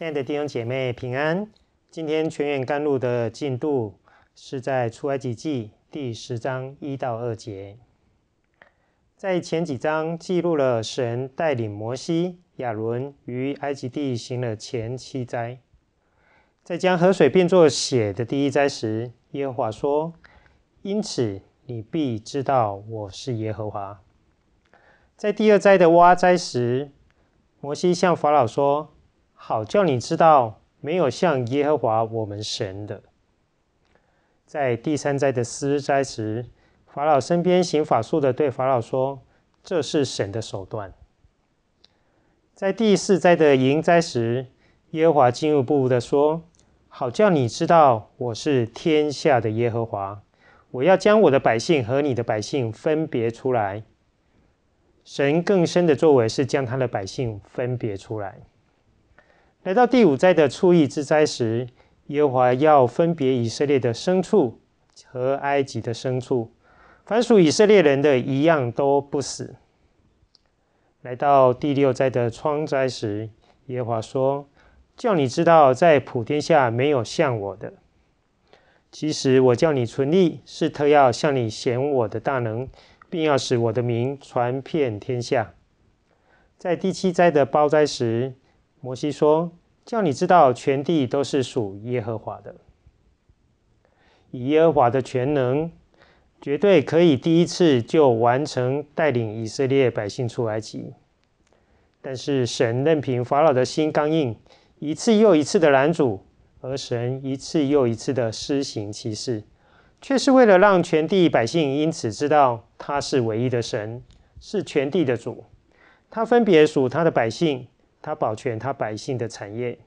亲爱的弟兄姐妹平安。今天全员甘露的进度是在出埃及记第十章一到二节。在前几章记录了神带领摩西、亚伦于埃及地行了前七灾。在将河水变作血的第一灾时，耶和华说：“因此你必知道我是耶和华。”在第二灾的挖灾时，摩西向法老说。好叫你知道，没有像耶和华我们神的。在第三灾的尸灾时，法老身边行法术的对法老说：“这是神的手段。”在第四灾的迎灾时，耶和华进一步的说：“好叫你知道，我是天下的耶和华，我要将我的百姓和你的百姓分别出来。”神更深的作为是将他的百姓分别出来。来到第五灾的初疫之灾时，耶和华要分别以色列的牲畜和埃及的牲畜，凡属以色列人的一样都不死。来到第六灾的疮灾时，耶和华说：“叫你知道，在普天下没有像我的。其实我叫你存立，是特要向你显我的大能，并要使我的名传遍天下。”在第七灾的包灾时，摩西说：“叫你知道，全地都是属耶和华的。以耶和华的全能，绝对可以第一次就完成带领以色列百姓出埃及。但是，神任凭法老的心刚硬，一次又一次的拦阻，而神一次又一次的施行其事，却是为了让全地百姓因此知道他是唯一的神，是全地的主。他分别属他的百姓。”他保全他百姓的产业，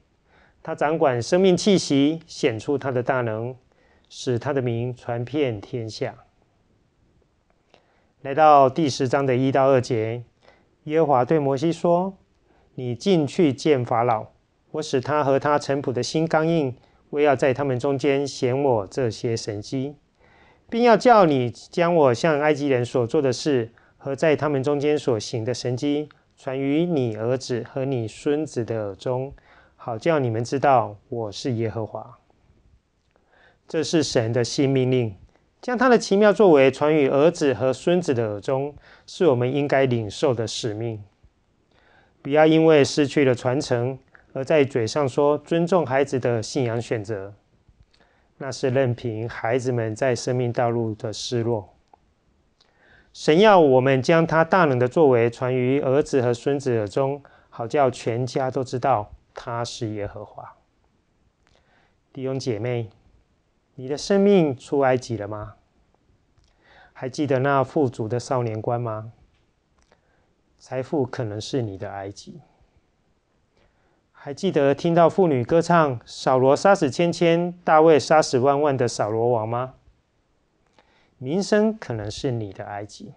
他掌管生命气息，显出他的大能，使他的名传遍天下。来到第十章的一到二节，耶和华对摩西说：“你进去见法老，我使他和他臣仆的心刚硬，为要在他们中间显我这些神迹，并要叫你将我向埃及人所做的事和在他们中间所行的神迹。”传于你儿子和你孙子的耳中，好叫你们知道我是耶和华。这是神的新命令，将他的奇妙作为传于儿子和孙子的耳中，是我们应该领受的使命。不要因为失去了传承，而在嘴上说尊重孩子的信仰选择，那是任凭孩子们在生命道路的失落。神要我们将他大能的作为传于儿子和孙子耳中，好叫全家都知道他是耶和华。弟兄姐妹，你的生命出埃及了吗？还记得那富足的少年官吗？财富可能是你的埃及。还记得听到妇女歌唱扫罗杀死千千，大卫杀死万万的扫罗王吗？名声可能是你的埃及，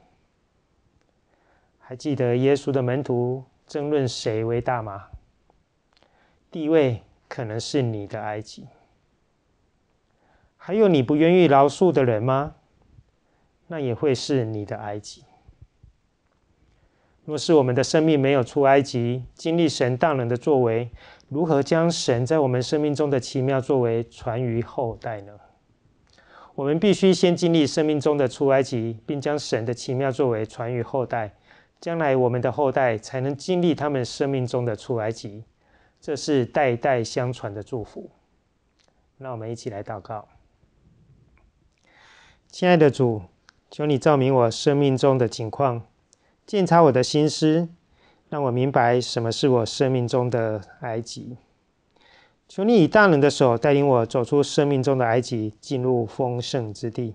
还记得耶稣的门徒争论谁为大吗？地位可能是你的埃及，还有你不愿意饶恕的人吗？那也会是你的埃及。若是我们的生命没有出埃及，经历神大能的作为，如何将神在我们生命中的奇妙作为传于后代呢？我们必须先经历生命中的出埃及，并将神的奇妙作为传于后代，将来我们的后代才能经历他们生命中的出埃及，这是代代相传的祝福。那我们一起来祷告，亲爱的主，求你照明我生命中的情况，鉴察我的心思，让我明白什么是我生命中的埃及。求你以大能的手带领我走出生命中的埃及，进入丰盛之地，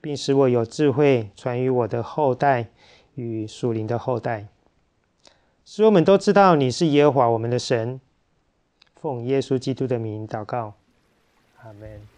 并使我有智慧传于我的后代与属灵的后代，使我们都知道你是耶和华我们的神。奉耶稣基督的名祷告，阿门。